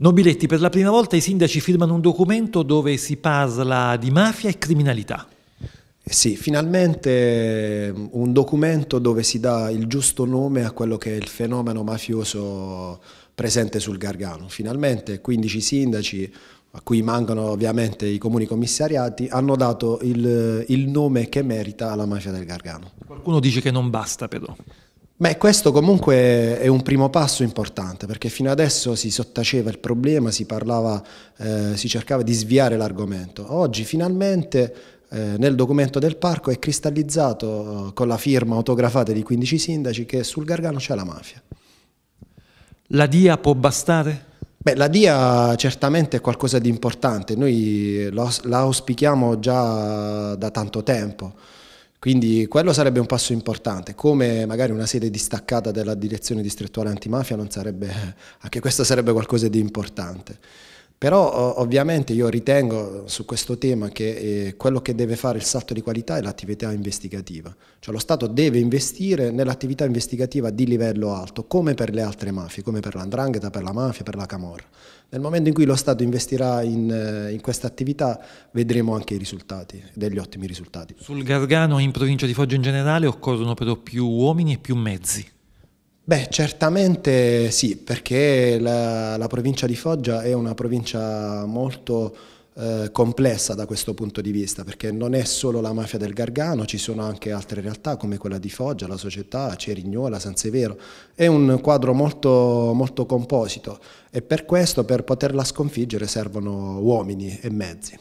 Nobiletti, per la prima volta i sindaci firmano un documento dove si parla di mafia e criminalità. Eh sì, finalmente ehm, un documento dove si dà il giusto nome a quello che è il fenomeno mafioso presente sul Gargano. Finalmente 15 sindaci, a cui mancano ovviamente i comuni commissariati, hanno dato il, il nome che merita alla mafia del Gargano. Qualcuno dice che non basta però. Beh, questo comunque è un primo passo importante perché fino adesso si sottaceva il problema, si, parlava, eh, si cercava di sviare l'argomento. Oggi finalmente eh, nel documento del parco è cristallizzato eh, con la firma autografata di 15 sindaci che sul Gargano c'è la mafia. La DIA può bastare? Beh, la DIA certamente è qualcosa di importante, noi la auspichiamo già da tanto tempo. Quindi quello sarebbe un passo importante, come magari una sede distaccata della direzione distrettuale antimafia non sarebbe, eh, anche questo sarebbe qualcosa di importante. Però ovviamente io ritengo su questo tema che eh, quello che deve fare il salto di qualità è l'attività investigativa, cioè lo Stato deve investire nell'attività investigativa di livello alto, come per le altre mafie, come per l'andrangheta, per la mafia, per la camorra. Nel momento in cui lo Stato investirà in, eh, in questa attività vedremo anche i risultati, degli ottimi risultati. Sul Gargano in provincia di Foggia in generale occorrono però più uomini e più mezzi. Beh, certamente sì, perché la, la, provincia di Foggia è una provincia molto eh, complessa da questo punto di vista, perché non è solo la mafia del Gargano, ci sono anche altre realtà come quella di Foggia, la società, Cerignola, San Severo. È un quadro molto, molto composito e per questo, per poterla sconfiggere, servono uomini e mezzi.